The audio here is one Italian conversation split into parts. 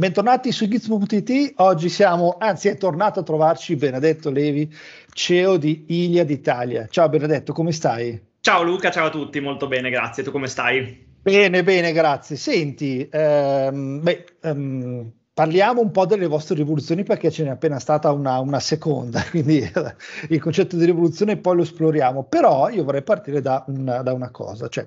Bentornati su Gizmo.it, oggi siamo, anzi è tornato a trovarci Benedetto Levi, CEO di Ilia d'Italia. Ciao Benedetto, come stai? Ciao Luca, ciao a tutti, molto bene, grazie. Tu come stai? Bene, bene, grazie. Senti, ehm, beh, ehm, parliamo un po' delle vostre rivoluzioni perché ce n'è appena stata una, una seconda, quindi il concetto di rivoluzione poi lo esploriamo, però io vorrei partire da una, da una cosa, cioè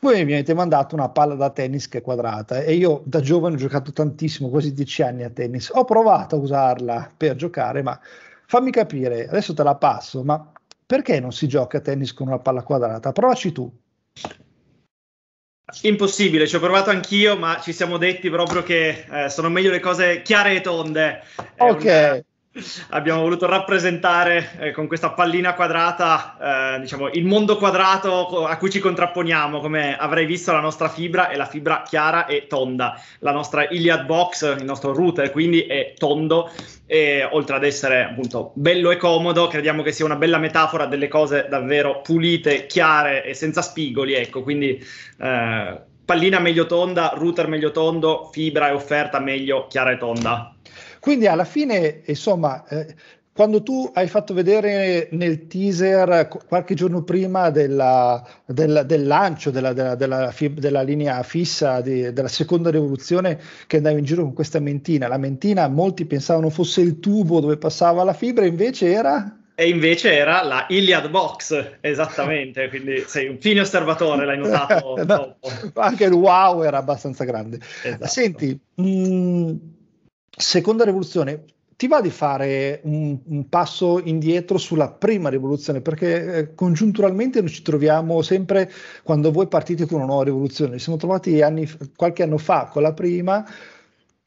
voi mi avete mandato una palla da tennis che è quadrata e io da giovane ho giocato tantissimo, quasi dieci anni a tennis, ho provato a usarla per giocare, ma fammi capire, adesso te la passo, ma perché non si gioca a tennis con una palla quadrata? Provaci tu. Impossibile, ci ho provato anch'io, ma ci siamo detti proprio che eh, sono meglio le cose chiare e tonde. È ok. Una, abbiamo voluto rappresentare eh, con questa pallina quadrata eh, diciamo, il mondo quadrato a cui ci contrapponiamo, come avrei visto la nostra fibra è la fibra chiara e tonda, la nostra Iliad Box, il nostro router quindi è tondo e oltre ad essere appunto bello e comodo, crediamo che sia una bella metafora delle cose davvero pulite, chiare e senza spigoli, ecco, quindi eh, pallina meglio tonda, router meglio tondo, fibra e offerta meglio chiara e tonda. Quindi alla fine, insomma, eh, quando tu hai fatto vedere nel teaser qualche giorno prima della, della, del lancio della, della linea fissa di, della seconda rivoluzione che andavi in giro con questa mentina, la mentina molti pensavano fosse il tubo dove passava la fibra, invece era... E invece era la Iliad Box, esattamente, quindi sei un fine osservatore, l'hai notato. no, anche il wow era abbastanza grande. Esatto. Senti, mh, mm, seconda rivoluzione, ti va di fare un, un, passo indietro sulla prima rivoluzione, perché eh, congiunturalmente noi ci troviamo sempre quando voi partite con una nuova rivoluzione. Ci siamo trovati anni, qualche anno fa con la prima.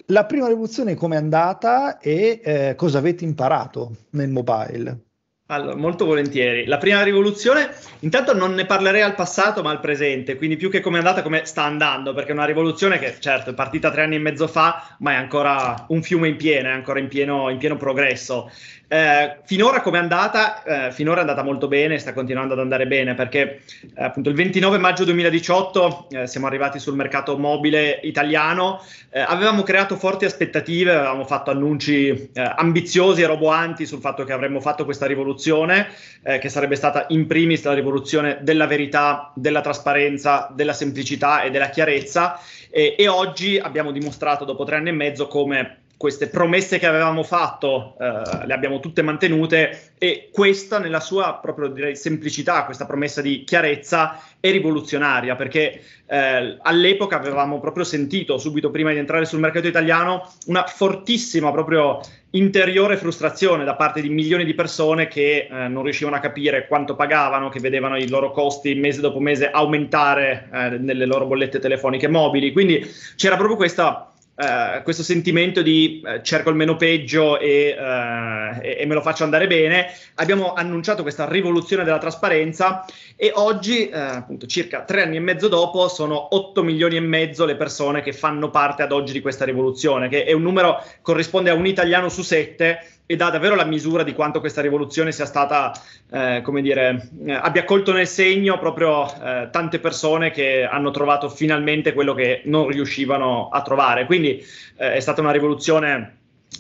La prima rivoluzione com'è andata e eh, cosa avete imparato nel mobile? Allora, molto volentieri. La prima rivoluzione, intanto non ne parlerei al passato ma al presente, quindi più che come è andata, come sta andando, perché è una rivoluzione che certo è partita tre anni e mezzo fa, ma è ancora un fiume in pieno, è ancora in pieno, in pieno progresso. Eh, finora come è andata? Eh, finora è andata molto bene, sta continuando ad andare bene, perché eh, appunto il 29 maggio 2018 eh, siamo arrivati sul mercato mobile italiano, eh, avevamo creato forti aspettative, avevamo fatto annunci eh, ambiziosi e roboanti sul fatto che avremmo fatto questa rivoluzione rivoluzione eh, che sarebbe stata in primis la rivoluzione della verità, della trasparenza, della semplicità e della chiarezza e, e oggi abbiamo dimostrato dopo tre anni e mezzo come queste promesse che avevamo fatto eh, le abbiamo tutte mantenute e questa nella sua proprio direi semplicità, questa promessa di chiarezza è rivoluzionaria perché eh, all'epoca avevamo proprio sentito subito prima di entrare sul mercato italiano una fortissima proprio interiore frustrazione da parte di milioni di persone che eh, non riuscivano a capire quanto pagavano, che vedevano i loro costi mese dopo mese aumentare eh, nelle loro bollette telefoniche mobili. Quindi c'era proprio questa eh, questo sentimento di uh, cerco il meno peggio e, uh, e, e, me lo faccio andare bene. Abbiamo annunciato questa rivoluzione della trasparenza e oggi, appunto, circa tre anni e mezzo dopo, sono 8 milioni e mezzo le persone che fanno parte ad oggi di questa rivoluzione, che è un numero corrisponde a un italiano su sette e dà davvero la misura di quanto questa rivoluzione sia stata, eh, come dire, eh, abbia colto nel segno proprio eh, tante persone che hanno trovato finalmente quello che non riuscivano a trovare. Quindi eh, è stata una rivoluzione.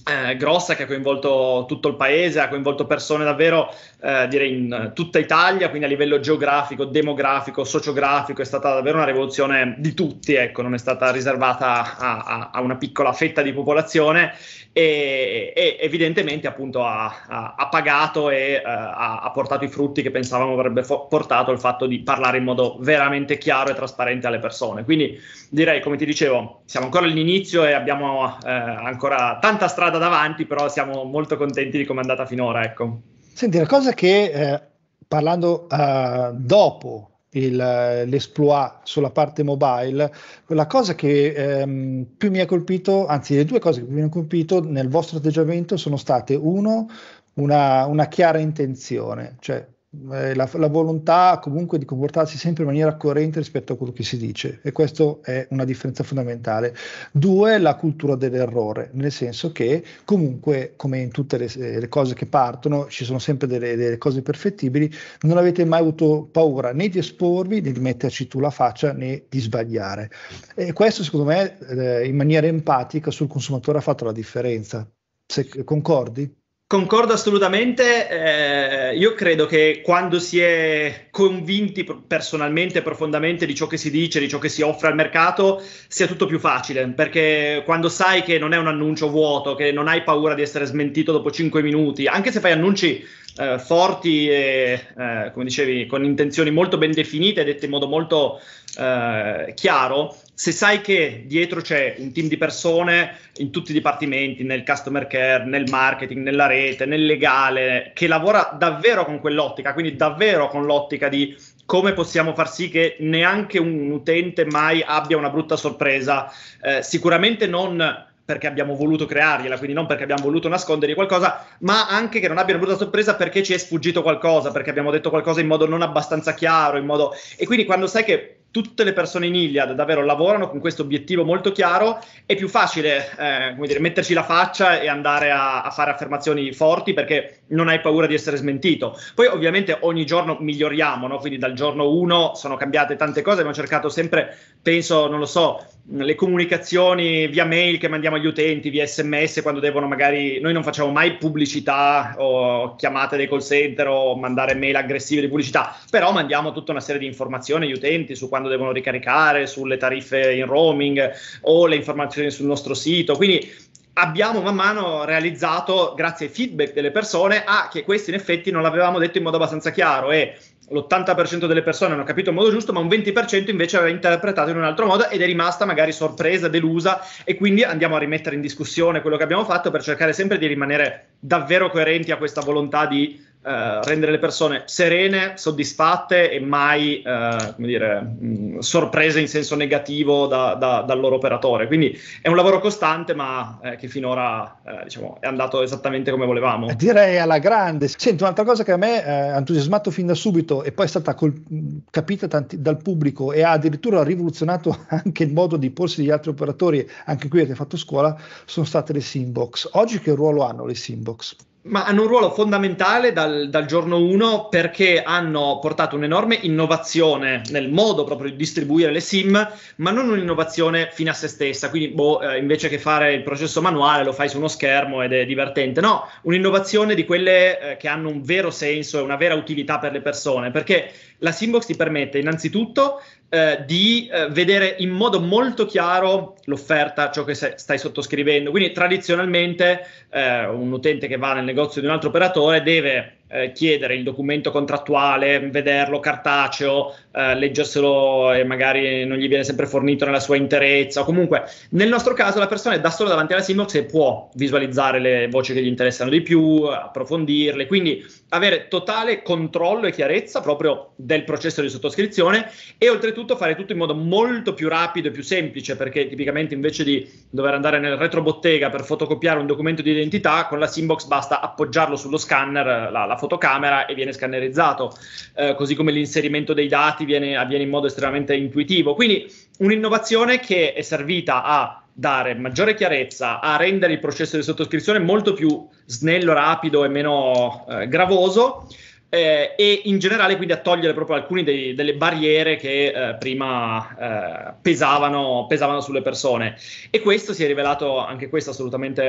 Eh, grossa che ha coinvolto tutto il paese, ha coinvolto persone davvero eh, direi in tutta Italia, quindi a livello geografico, demografico, sociografico, è stata davvero una rivoluzione di tutti, ecco, non è stata riservata a, a, a una piccola fetta di popolazione e, e evidentemente appunto ha, ha pagato e uh, ha, portato i frutti che pensavamo avrebbe fo- portato il fatto di parlare in modo veramente chiaro e trasparente alle persone. Quindi direi, come ti dicevo, siamo ancora all'inizio e abbiamo eh, ancora tanta strada davanti, però siamo molto contenti di come è andata finora, ecco. Senti, la cosa che eh, parlando eh, dopo il, l'esploit sulla parte mobile, la cosa che ehm, più mi ha colpito, anzi le due cose che più mi hanno colpito nel vostro atteggiamento sono state uno, una, una chiara intenzione, cioè eh, la, la, volontà comunque di comportarsi sempre in maniera coerente rispetto a quello che si dice e questa è una differenza fondamentale. Due, la cultura dell'errore, nel senso che comunque come in tutte le, eh, le cose che partono ci sono sempre delle, delle, cose perfettibili, non avete mai avuto paura né di esporvi né di metterci tu la faccia né di sbagliare. E questo secondo me eh, in maniera empatica sul consumatore ha fatto la differenza. Se, concordi? Concordo assolutamente, eh, io credo che quando si è convinti personalmente, e profondamente di ciò che si dice, di ciò che si offre al mercato, sia tutto più facile, perché quando sai che non è un annuncio vuoto, che non hai paura di essere smentito dopo 5 minuti, anche se fai annunci eh, forti e, eh, come dicevi, con intenzioni molto ben definite, dette in modo molto eh, chiaro, se sai che dietro c'è un team di persone in tutti i dipartimenti, nel customer care, nel marketing, nella rete, nel legale, che lavora davvero con quell'ottica, quindi davvero con l'ottica di come possiamo far sì che neanche un utente mai abbia una brutta sorpresa, eh, sicuramente non perché abbiamo voluto creargliela, quindi non perché abbiamo voluto nascondergli qualcosa, ma anche che non abbia una brutta sorpresa perché ci è sfuggito qualcosa, perché abbiamo detto qualcosa in modo non abbastanza chiaro, in modo... E quindi quando sai che tutte le persone in Iliad davvero lavorano con questo obiettivo molto chiaro, è più facile eh, dire, metterci la faccia e andare a, a, fare affermazioni forti perché non hai paura di essere smentito. Poi ovviamente ogni giorno miglioriamo, no? quindi dal giorno 1 sono cambiate tante cose, abbiamo cercato sempre, penso, non lo so, le comunicazioni via mail che mandiamo agli utenti, via sms quando devono magari, noi non facciamo mai pubblicità o chiamate dei call center o mandare mail aggressive di pubblicità, però mandiamo tutta una serie di informazioni agli utenti su quando quando devono ricaricare, sulle tariffe in roaming o le informazioni sul nostro sito. Quindi abbiamo man mano realizzato, grazie ai feedback delle persone, a che questo in effetti non l'avevamo detto in modo abbastanza chiaro e l'80% delle persone hanno capito in modo giusto, ma un 20% invece aveva interpretato in un altro modo ed è rimasta magari sorpresa, delusa e quindi andiamo a rimettere in discussione quello che abbiamo fatto per cercare sempre di rimanere davvero coerenti a questa volontà di eh, rendere le persone serene, soddisfatte e mai eh, dire, mh, mm, sorprese in senso negativo da, da, dal loro operatore. Quindi è un lavoro costante, ma eh, che finora eh, diciamo, è andato esattamente come volevamo. Direi alla grande. Senti, un'altra cosa che a me eh, ha entusiasmato fin da subito e poi è stata col- capita tanti- dal pubblico e ha addirittura rivoluzionato anche il modo di porsi degli altri operatori, anche qui avete fatto scuola, sono state le Simbox. Oggi che ruolo hanno le Simbox? ma hanno un ruolo fondamentale dal, dal giorno 1 perché hanno portato un'enorme innovazione nel modo proprio di distribuire le SIM, ma non un'innovazione fine a se stessa. Quindi, boh, eh, invece che fare il processo manuale, lo fai su uno schermo ed è divertente. No, un'innovazione di quelle eh, che hanno un vero senso e una vera utilità per le persone, perché la SIMBOX ti permette innanzitutto eh, di eh, vedere in modo molto chiaro l'offerta, ciò che stai sottoscrivendo. Quindi tradizionalmente eh, un utente che va nel negozio di un altro operatore deve eh, chiedere il documento contrattuale, vederlo cartaceo, eh, leggerselo e magari non gli viene sempre fornito nella sua interezza. O comunque, nel nostro caso, la persona è da sola davanti alla Simbox e può visualizzare le voci che gli interessano di più, approfondirle. Quindi avere totale controllo e chiarezza proprio del processo di sottoscrizione e oltretutto fare tutto in modo molto più rapido e più semplice perché tipicamente invece di dover andare nel retrobottega per fotocopiare un documento di identità con la Simbox basta appoggiarlo sullo scanner la, la fotocamera e viene scannerizzato, eh, così come l'inserimento dei dati viene, avviene in modo estremamente intuitivo. Quindi un'innovazione che è servita a dare maggiore chiarezza, a rendere il processo di sottoscrizione molto più snello, rapido e meno eh, gravoso. Eh, e in generale quindi a togliere proprio alcune delle barriere che eh, prima eh, pesavano, pesavano, sulle persone. E questo si è rivelato anche questo assolutamente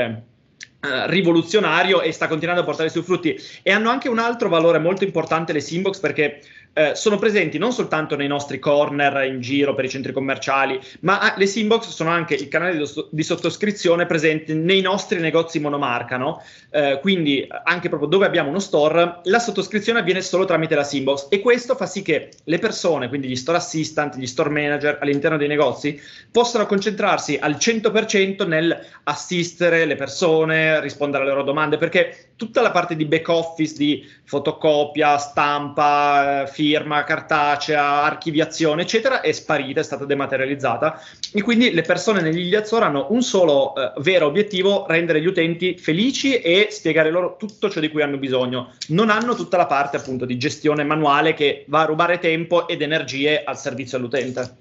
Uh, rivoluzionario e sta continuando a portare i suoi frutti. E hanno anche un altro valore molto importante le Simbox perché eh, sono presenti non soltanto nei nostri corner in giro per i centri commerciali, ma ah, le Simbox sono anche il canale di, di sottoscrizione presente nei nostri negozi monomarca, no? eh, quindi anche proprio dove abbiamo uno store, la sottoscrizione avviene solo tramite la Simbox e questo fa sì che le persone, quindi gli store assistant, gli store manager all'interno dei negozi, possano concentrarsi al 100% nel assistere le persone, rispondere alle loro domande, perché tutta la parte di back office di fotocopia, stampa, eh, firma cartacea, archiviazione, eccetera, è sparita, è stata dematerializzata e quindi le persone negli Iazor hanno un solo eh, vero obiettivo, rendere gli utenti felici e spiegare loro tutto ciò di cui hanno bisogno. Non hanno tutta la parte appunto di gestione manuale che va a rubare tempo ed energie al servizio all'utente.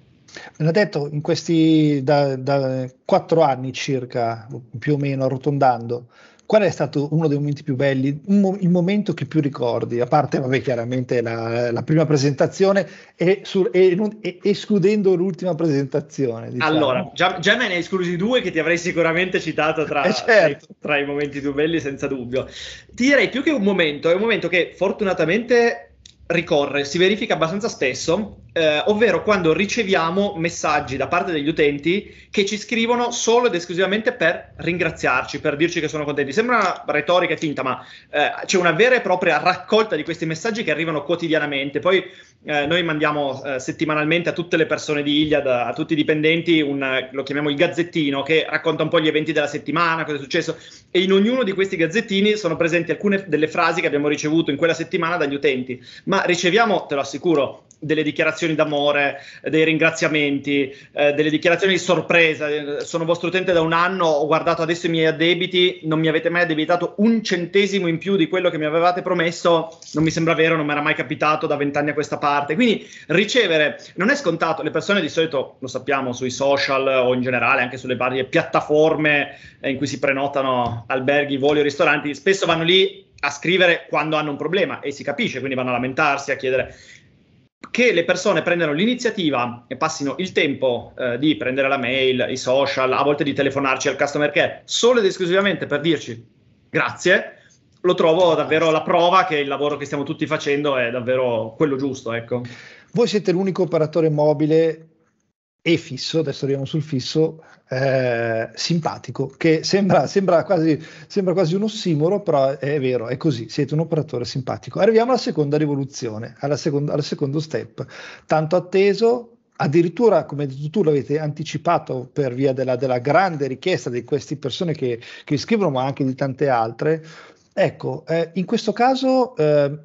L'ha detto in questi da, da anni circa, più o meno arrotondando, qual è stato uno dei momenti più belli, mo- il momento che più ricordi, a parte vabbè, chiaramente la, la prima presentazione e, sur- e, e, escludendo l'ultima presentazione? Diciamo. Allora, già, già, me ne hai esclusi due che ti avrei sicuramente citato tra, eh certo. tra, tra i momenti più belli, senza dubbio. Ti direi più che un momento, è un momento che fortunatamente ricorre, si verifica abbastanza spesso eh, ovvero quando riceviamo messaggi da parte degli utenti che ci scrivono solo ed esclusivamente per ringraziarci, per dirci che sono contenti. Sembra una retorica finta, ma eh, c'è una vera e propria raccolta di questi messaggi che arrivano quotidianamente. Poi eh, noi mandiamo eh, settimanalmente a tutte le persone di Iliad, a tutti i dipendenti, un, lo chiamiamo il gazzettino, che racconta un po' gli eventi della settimana, cosa è successo. E in ognuno di questi gazzettini sono presenti alcune delle frasi che abbiamo ricevuto in quella settimana dagli utenti. Ma riceviamo, te lo assicuro, delle dichiarazioni d'amore, dei ringraziamenti, eh, delle dichiarazioni di sorpresa. Sono vostro utente da un anno, ho guardato adesso i miei addebiti, non mi avete mai addebitato un centesimo in più di quello che mi avevate promesso, non mi sembra vero, non mi era mai capitato da vent'anni a questa parte. Quindi ricevere non è scontato, le persone di solito lo sappiamo sui social o in generale anche sulle varie piattaforme eh, in cui si prenotano alberghi, voli o ristoranti, spesso vanno lì a scrivere quando hanno un problema e si capisce, quindi vanno a lamentarsi, a chiedere che le persone prendano l'iniziativa e passino il tempo eh, di prendere la mail, i social, a volte di telefonarci al customer care solo ed esclusivamente per dirci grazie, lo trovo davvero la prova che il lavoro che stiamo tutti facendo è davvero quello giusto, ecco. Voi siete l'unico operatore mobile e fisso, adesso arriviamo sul fisso, eh, simpatico, che sembra, sembra, quasi, sembra quasi un ossimoro, però è vero, è così, siete un operatore simpatico. Arriviamo alla seconda rivoluzione, alla seconda, al secondo step, tanto atteso, addirittura come tu l'avete anticipato per via della, della grande richiesta di queste persone che, che, scrivono, ma anche di tante altre. Ecco, eh, in questo caso... Eh,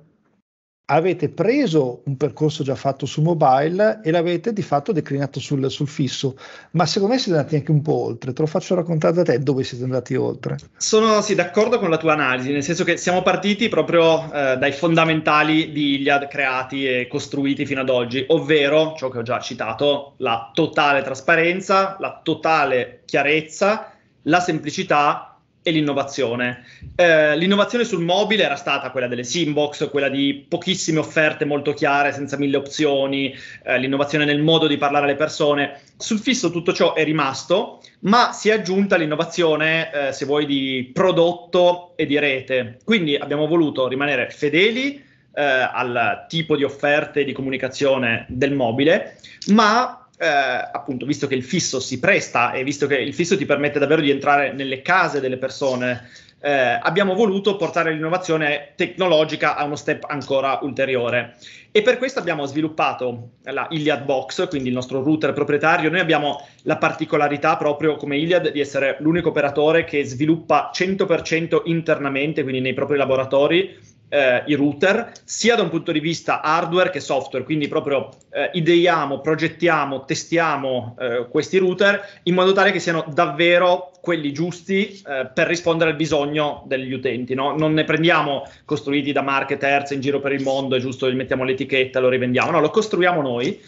avete preso un percorso già fatto su mobile e l'avete di fatto declinato sul, sul, fisso, ma secondo me siete andati anche un po' oltre, te lo faccio raccontare da te dove siete andati oltre. Sono sì, d'accordo con la tua analisi, nel senso che siamo partiti proprio eh, dai fondamentali di Iliad creati e costruiti fino ad oggi, ovvero ciò che ho già citato, la totale trasparenza, la totale chiarezza, la semplicità e l'innovazione. Eh, l'innovazione sul mobile era stata quella delle Simbox, quella di pochissime offerte molto chiare, senza mille opzioni, eh, l'innovazione nel modo di parlare alle persone. Sul fisso tutto ciò è rimasto, ma si è aggiunta l'innovazione, eh, se vuoi, di prodotto e di rete. Quindi abbiamo voluto rimanere fedeli eh, al tipo di offerte e di comunicazione del mobile, ma eh, appunto, visto che il fisso si presta e visto che il fisso ti permette davvero di entrare nelle case delle persone, eh, abbiamo voluto portare l'innovazione tecnologica a uno step ancora ulteriore. E per questo abbiamo sviluppato la Iliad Box, quindi il nostro router proprietario. Noi abbiamo la particolarità, proprio come Iliad, di essere l'unico operatore che sviluppa 100% internamente, quindi nei propri laboratori, eh, i router, sia da un punto di vista hardware che software, quindi proprio eh, ideiamo, progettiamo, testiamo eh, questi router in modo tale che siano davvero quelli giusti eh, per rispondere al bisogno degli utenti. No? Non ne prendiamo costruiti da marche terze in giro per il mondo, è giusto, gli mettiamo l'etichetta, lo rivendiamo, no, lo costruiamo noi.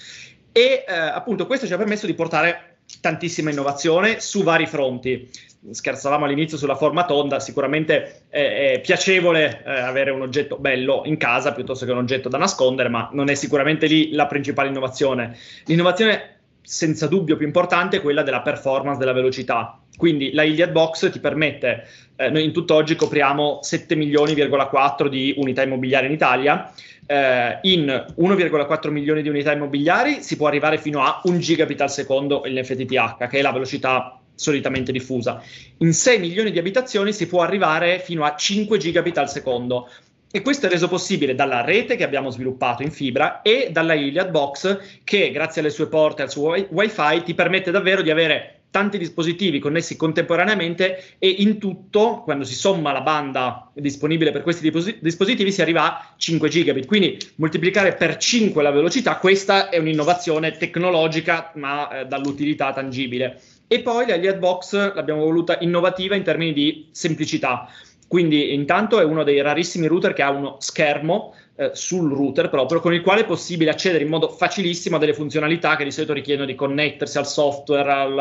E eh, appunto questo ci ha permesso di portare tantissima innovazione su vari fronti. Scherzavamo all'inizio sulla forma tonda, sicuramente è, è piacevole eh, avere un oggetto bello in casa piuttosto che un oggetto da nascondere, ma non è sicuramente lì la principale innovazione. L'innovazione senza dubbio più importante è quella della performance della velocità. Quindi la Iliad Box ti permette, eh, noi in tutt'oggi copriamo 7 milioni,4 di unità immobiliari in Italia, eh, in 1,4 milioni di unità immobiliari si può arrivare fino a 1 gigabit al secondo l'FTTH, che è la velocità solitamente diffusa. In 6 milioni di abitazioni si può arrivare fino a 5 gigabit al secondo. E questo è reso possibile dalla rete che abbiamo sviluppato in fibra e dalla Iliad Box che grazie alle sue porte e al suo wifi ti permette davvero di avere tanti dispositivi connessi contemporaneamente e in tutto, quando si somma la banda disponibile per questi dispositivi, si arriva a 5 gigabit. Quindi moltiplicare per 5 la velocità, questa è un'innovazione tecnologica ma eh, dall'utilità tangibile. E poi la Liad Box l'abbiamo voluta innovativa in termini di semplicità. Quindi intanto è uno dei rarissimi router che ha uno schermo eh, sul router proprio, con il quale è possibile accedere in modo facilissimo a delle funzionalità che di solito richiedono di connettersi al software, al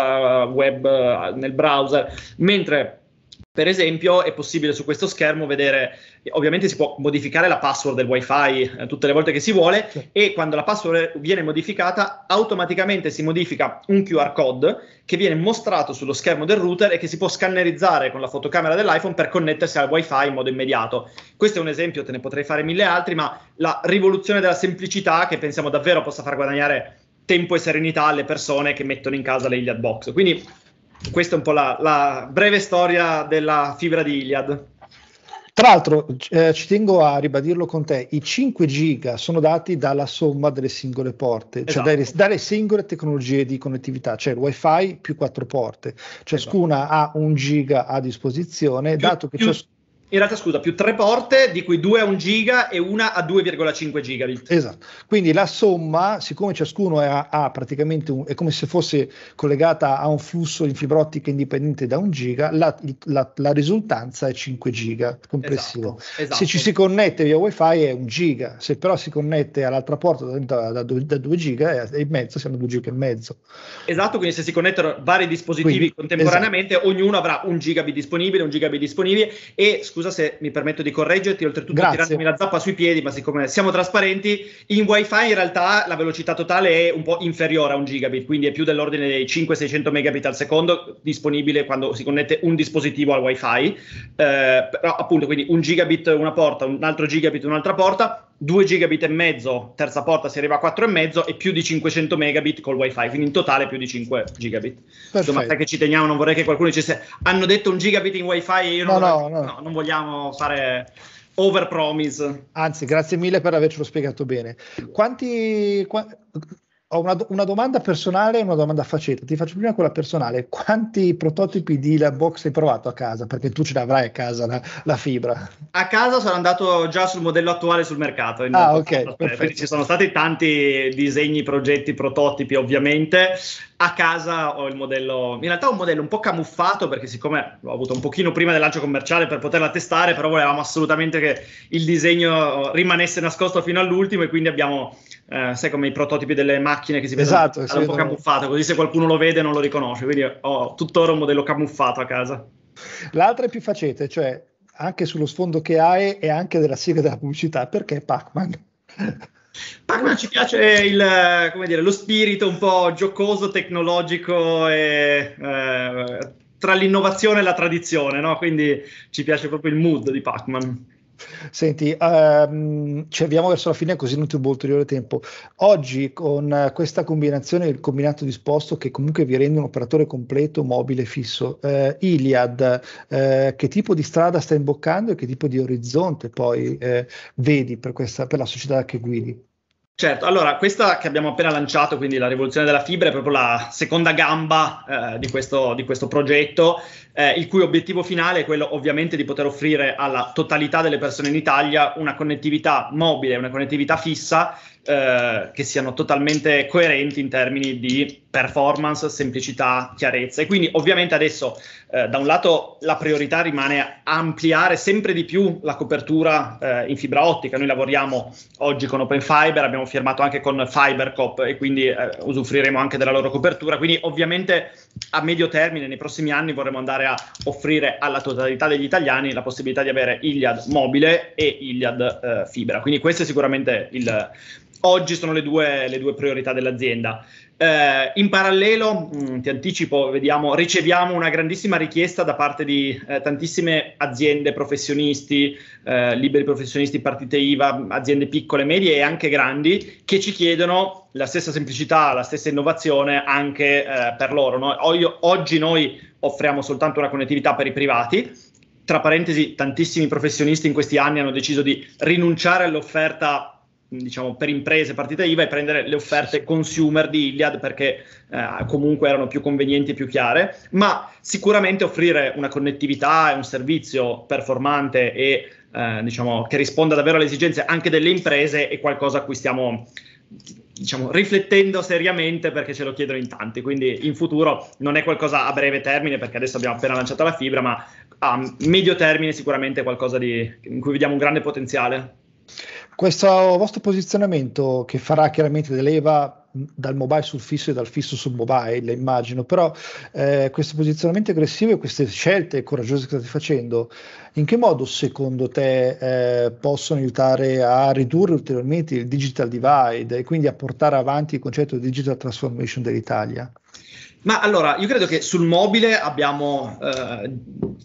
eh, web, eh, nel browser, mentre per esempio, è possibile su questo schermo vedere, ovviamente si può modificare la password del wifi eh, tutte le volte che si vuole e quando la password viene modificata automaticamente si modifica un QR code che viene mostrato sullo schermo del router e che si può scannerizzare con la fotocamera dell'iPhone per connettersi al wifi in modo immediato. Questo è un esempio, te ne potrei fare mille altri, ma la rivoluzione della semplicità che pensiamo davvero possa far guadagnare tempo e serenità alle persone che mettono in casa le Iliad Box. Quindi questa è un po' la, la breve storia della fibra di Iliad. Tra l'altro, eh, ci tengo a ribadirlo con te, i 5 giga sono dati dalla somma delle singole porte, cioè esatto. cioè dalle, dalle, singole tecnologie di connettività, cioè il wifi più quattro porte. Esatto. Ciascuna esatto. ha un giga a disposizione, più, dato che ciascuna in realtà scusa, più tre porte, di cui due a un giga e una a 2,5 gigabit. Esatto, quindi la somma, siccome ciascuno ha, praticamente un, è come se fosse collegata a un flusso in fibra ottica indipendente da un giga, la, la, la, risultanza è 5 giga complessivo. Esatto, esatto. Se ci si connette via wifi è un giga, se però si connette all'altra porta da, da, da 2 giga è, è in mezzo, siamo 2 giga e mezzo. Esatto, quindi se si connettono vari dispositivi quindi, contemporaneamente, esatto. ognuno avrà un gigabit disponibile, un gigabit disponibile e scusa se mi permetto di correggerti, oltretutto Grazie. tirandomi la zappa sui piedi, ma siccome siamo trasparenti, in wifi in realtà la velocità totale è un po' inferiore a un gigabit, quindi è più dell'ordine dei 5-600 megabit al secondo disponibile quando si connette un dispositivo al wifi, eh, però appunto quindi un gigabit una porta, un altro gigabit un'altra porta, 2 gigabit e mezzo, terza porta si arriva a 4 e mezzo e più di 500 megabit col wifi, quindi in totale più di 5 gigabit. Perfetto. Insomma, sai che ci teniamo, non vorrei che qualcuno dicesse hanno detto un gigabit in wifi e io non, no, vorrei, no, no. no, non vogliamo fare over promise. Anzi, grazie mille per avercelo spiegato bene. Quanti... Qua ho una, una, domanda personale e una domanda faceta. Ti faccio prima quella personale. Quanti prototipi di lab box hai provato a casa? Perché tu ce l'avrai a casa la, la fibra. A casa sono andato già sul modello attuale sul mercato. Ah, ok. Cioè, ci sono stati tanti disegni, progetti, prototipi, ovviamente. A casa ho il modello, in realtà ho un modello un po' camuffato perché siccome l'ho avuto un pochino prima del lancio commerciale per poterla testare, però volevamo assolutamente che il disegno rimanesse nascosto fino all'ultimo e quindi abbiamo eh, sai come i prototipi delle macchine che si vedono esatto, un po' camuffato, così se qualcuno lo vede non lo riconosce, quindi ho tuttora un modello camuffato a casa. L'altra è più facete, cioè anche sullo sfondo che hai e anche della sigla della pubblicità, perché Pac-Man? Pac-Man ci piace il, dire, lo spirito un po' giocoso, tecnologico e... Eh, tra l'innovazione e la tradizione, no? quindi ci piace proprio il mood di Pac-Man. Senti, um, ci avviamo verso la fine così non ti rubo ulteriore tempo. Oggi con questa combinazione, il combinato disposto che comunque vi rende un operatore completo, mobile, fisso, eh, Iliad, eh, che tipo di strada stai imboccando e che tipo di orizzonte poi eh, vedi per, questa, per la società che guidi? Certo, allora questa che abbiamo appena lanciato, quindi la rivoluzione della fibra, è proprio la seconda gamba eh, di, questo, di, questo, progetto eh, il cui obiettivo finale è quello ovviamente di poter offrire alla totalità delle persone in Italia una connettività mobile, una connettività fissa eh, che siano totalmente coerenti in termini di performance, semplicità, chiarezza. E quindi ovviamente adesso eh, da un lato la priorità rimane ampliare sempre di più la copertura eh, in fibra ottica. Noi lavoriamo oggi con Open Fiber, abbiamo firmato anche con FiberCop e quindi eh, usufruiremo anche della loro copertura. Quindi ovviamente a medio termine, nei prossimi anni vorremmo andare a offrire alla totalità degli italiani la possibilità di avere Iliad mobile e Iliad eh, fibra. Quindi questo è sicuramente il, oggi sono le due, le due priorità dell'azienda. Eh, in parallelo, mh, mm, ti anticipo, vediamo, riceviamo una grandissima richiesta da parte di eh, tantissime aziende, professionisti, eh, liberi professionisti, partite IVA, aziende piccole, medie e anche grandi, che ci chiedono la stessa semplicità, la stessa innovazione anche eh, per loro. No? O- oggi noi offriamo soltanto una connettività per i privati, tra parentesi, tantissimi professionisti in questi anni hanno deciso di rinunciare all'offerta diciamo, per imprese partite IVA e prendere le offerte consumer di Iliad perché eh, comunque erano più convenienti e più chiare, ma sicuramente offrire una connettività e un servizio performante e eh, diciamo, che risponda davvero alle esigenze anche delle imprese è qualcosa a cui stiamo diciamo, riflettendo seriamente perché ce lo chiedono in tanti, quindi in futuro non è qualcosa a breve termine perché adesso abbiamo appena lanciato la fibra, ma a medio termine sicuramente è qualcosa di, in cui vediamo un grande potenziale. Questo vostro posizionamento che farà chiaramente dell'EVA dal mobile sul fisso e dal fisso sul mobile, immagino, però eh, questo posizionamento aggressivo e queste scelte coraggiose che state facendo, in che modo secondo te eh, possono aiutare a ridurre ulteriormente il digital divide e quindi a portare avanti il concetto di digital transformation dell'Italia? Ma allora, io credo che sul mobile abbiamo eh,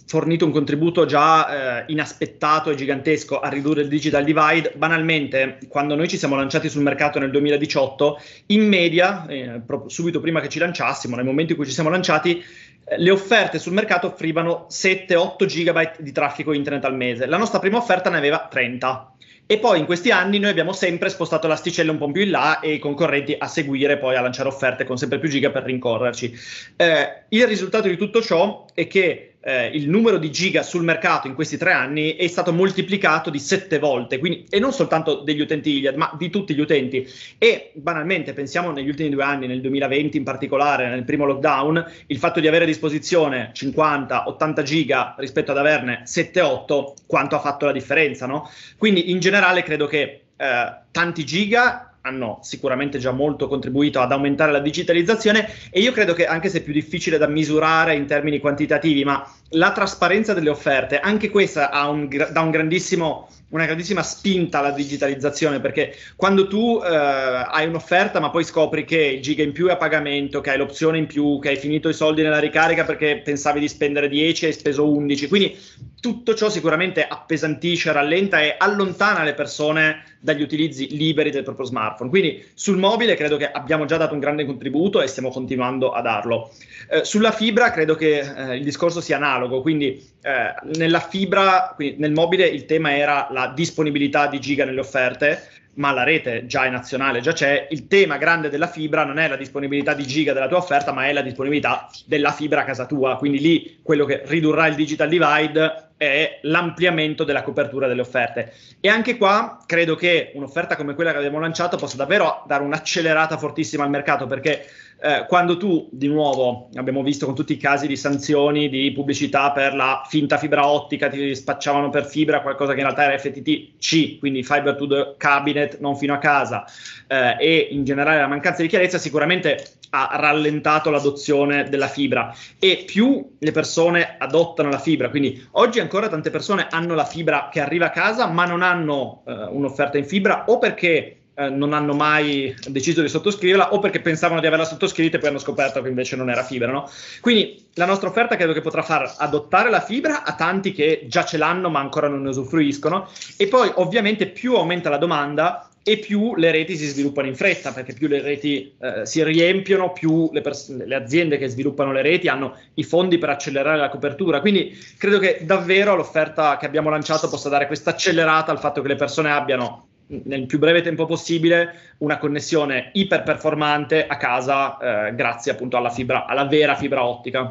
fornito un contributo già eh, inaspettato e gigantesco a ridurre il digital divide. Banalmente, quando noi ci siamo lanciati sul mercato nel 2018, in media, eh, subito prima che ci lanciassimo, nel momento in cui ci siamo lanciati, eh, le offerte sul mercato offrivano 7-8 GB di traffico internet al mese. La nostra prima offerta ne aveva 30. E poi in questi anni noi abbiamo sempre spostato l'asticella un po' più in là e i concorrenti a seguire poi a lanciare offerte con sempre più giga per rincorrerci. Eh, il risultato di tutto ciò è che eh, il numero di giga sul mercato in questi tre anni è stato moltiplicato di sette volte, quindi, e non soltanto degli utenti Iliad, ma di tutti gli utenti. E banalmente, pensiamo negli ultimi due anni, nel 2020 in particolare, nel primo lockdown, il fatto di avere a disposizione 50-80 giga rispetto ad averne 7-8, quanto ha fatto la differenza, no? Quindi in generale credo che eh, tanti giga hanno sicuramente già molto contribuito ad aumentare la digitalizzazione e io credo che anche se è più difficile da misurare in termini quantitativi, ma la trasparenza delle offerte, anche questa ha un, dà un grandissimo una grandissima spinta alla digitalizzazione perché quando tu eh, hai un'offerta ma poi scopri che il giga in più è a pagamento, che hai l'opzione in più, che hai finito i soldi nella ricarica perché pensavi di spendere 10 e hai speso 11, quindi tutto ciò sicuramente appesantisce, rallenta e allontana le persone dagli utilizzi liberi del proprio smartphone. Quindi sul mobile credo che abbiamo già dato un grande contributo e stiamo continuando a darlo. Eh, sulla fibra credo che eh, il discorso sia analogo, quindi eh, nella fibra, quindi nel mobile il tema era la la disponibilità di giga nelle offerte, ma la rete già è nazionale, già c'è. Il tema grande della fibra non è la disponibilità di giga della tua offerta, ma è la disponibilità della fibra a casa tua. Quindi lì quello che ridurrà il digital divide è l'ampliamento della copertura delle offerte. E anche qua credo che un'offerta come quella che abbiamo lanciato possa davvero dare un'accelerata fortissima al mercato perché eh, quando tu, di nuovo, abbiamo visto con tutti i casi di sanzioni di pubblicità per la finta fibra ottica, ti spacciavano per fibra qualcosa che in realtà era FTTC, quindi fiber to the cabinet, non fino a casa, eh, e in generale la mancanza di chiarezza sicuramente ha rallentato l'adozione della fibra e più le persone adottano la fibra, quindi oggi ancora tante persone hanno la fibra che arriva a casa ma non hanno eh, un'offerta in fibra o perché eh, non hanno mai deciso di sottoscriverla o perché pensavano di averla sottoscritta e poi hanno scoperto che invece non era fibra. No? Quindi la nostra offerta credo che potrà far adottare la fibra a tanti che già ce l'hanno ma ancora non ne usufruiscono e poi ovviamente più aumenta la domanda e più le reti si sviluppano in fretta, perché più le reti eh, si riempiono, più le, pers- le, aziende che sviluppano le reti hanno i fondi per accelerare la copertura. Quindi credo che davvero l'offerta che abbiamo lanciato possa dare questa accelerata al fatto che le persone abbiano nel più breve tempo possibile una connessione iper performante a casa eh, grazie appunto alla, fibra, alla vera fibra ottica.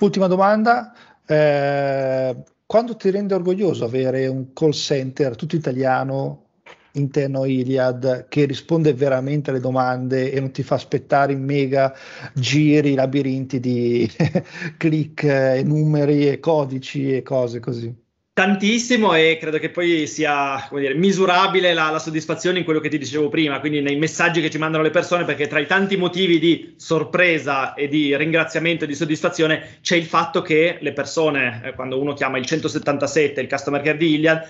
Ultima domanda, eh, quando ti rende orgoglioso avere un call center tutto italiano interno Iliad che risponde veramente alle domande e non ti fa aspettare in mega giri, labirinti di click e numeri e codici e cose così? tantissimo e credo che poi sia dire, misurabile la, la, soddisfazione in quello che ti dicevo prima, quindi nei messaggi che ci mandano le persone, perché tra i tanti motivi di sorpresa e di ringraziamento e di soddisfazione c'è il fatto che le persone, eh, quando uno chiama il 177, il customer care di Iliad,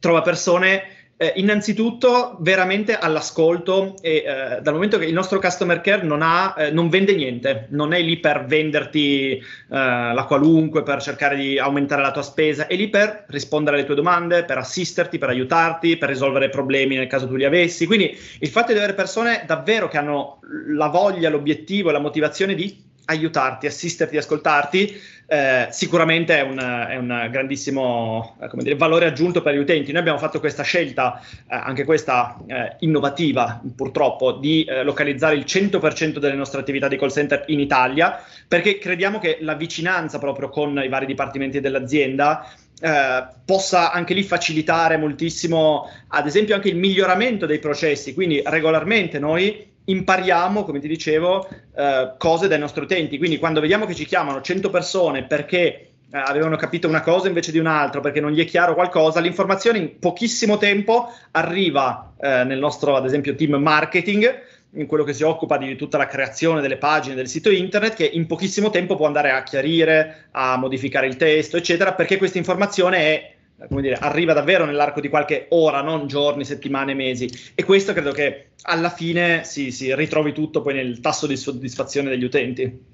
trova persone eh, innanzitutto, veramente all'ascolto, e, eh, dal momento che il nostro customer care non, ha, eh, non vende niente, non è lì per venderti eh, la qualunque, per cercare di aumentare la tua spesa, è lì per rispondere alle tue domande, per assisterti, per aiutarti, per risolvere problemi nel caso tu li avessi. Quindi il fatto di avere persone davvero che hanno la voglia, l'obiettivo, la motivazione di aiutarti, assisterti, ascoltarti, eh, sicuramente è un, è un grandissimo eh, dire, valore aggiunto per gli utenti. Noi abbiamo fatto questa scelta, eh, anche questa eh, innovativa purtroppo, di eh, localizzare il 100% delle nostre attività di call center in Italia, perché crediamo che la vicinanza proprio con i vari dipartimenti dell'azienda eh, possa anche lì facilitare moltissimo, ad esempio, anche il miglioramento dei processi. Quindi regolarmente noi impariamo, come ti dicevo, eh, cose dai nostri utenti. Quindi quando vediamo che ci chiamano 100 persone perché eh, avevano capito una cosa invece di un'altra perché non gli è chiaro qualcosa, l'informazione in pochissimo tempo arriva eh, nel nostro, ad esempio, team marketing, in quello che si occupa di tutta la creazione delle pagine del sito internet, che in pochissimo tempo può andare a chiarire, a modificare il testo, eccetera, perché questa informazione è come dire, arriva davvero nell'arco di qualche ora, non giorni, settimane, mesi. E questo credo che alla fine si, si ritrovi tutto poi nel tasso di soddisfazione degli utenti.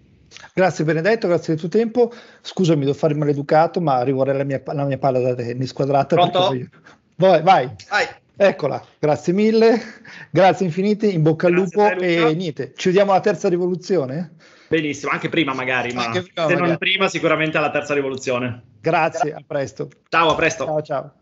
Grazie Benedetto, grazie del tuo tempo. Scusami, devo fare il maleducato, ma rivorrei la mia, la mia palla da tennis quadrata. Pronto? Io... Vai, vai. vai. Eccola, grazie mille, grazie infinite, in bocca al lupo e niente, ci vediamo alla terza rivoluzione? Benissimo, anche prima magari, ma prima, se non prima sicuramente alla terza rivoluzione. Grazie, a presto. Ciao, a presto. Ciao, ciao.